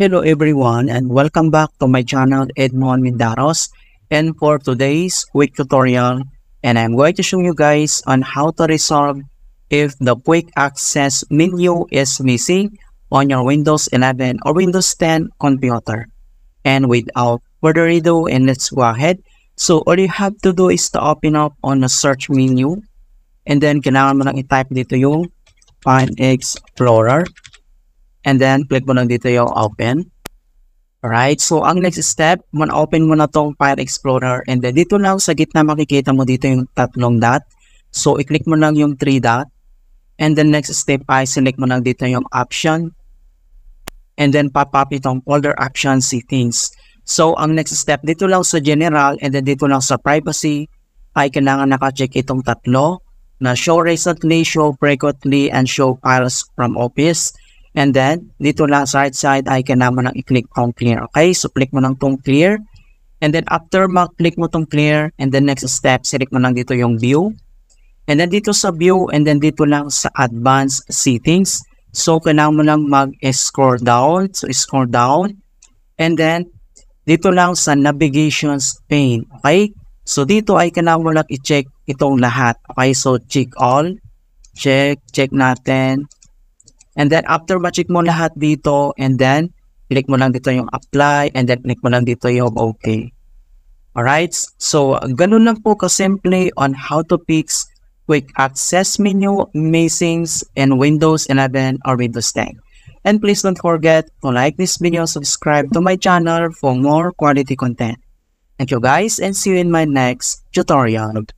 Hello everyone and welcome back to my channel Edmond Mindaros and for today's quick tutorial and I'm going to show you guys on how to resolve if the quick access menu is missing on your Windows 11 or Windows 10 computer. And without further ado and let's go ahead. So all you have to do is to open up on the search menu and then kailangan mo lang i-type dito yung File Explorer. And then, click mo lang dito yung open. Alright, so ang next step, man-open mo na tong File Explorer and then dito lang sa gitna makikita mo dito yung tatlong dot. So, i-click mo lang yung three dot. And then next step ay select mo lang dito yung option. And then pop-up itong folder option settings. So, ang next step dito lang sa general and then dito lang sa privacy ay kailangan naka-check itong tatlo na show recently, show frequently, and show files from office. And then, dito lang sa right side, ay icon mo nang i-click on clear. Okay? So, click mo nang tong clear. And then, after mag-click mo tong clear, and then next step, select mo lang dito yung view. And then, dito sa view, and then dito lang sa advanced settings. So, kailangan mo lang mag-scroll down. So, scroll down. And then, dito lang sa navigations pane. Okay? So, dito ay kailangan mo lang i-check itong lahat. Okay? So, check all. Check, check natin. And then after ma-check mo lahat dito and then click mo lang dito yung apply and then click mo lang dito yung okay. Alright? So, ganun lang po kasimple on how to fix quick access menu, Masings, and Windows 11 or Windows 10. And please don't forget to like this video, subscribe to my channel for more quality content. Thank you guys and see you in my next tutorial.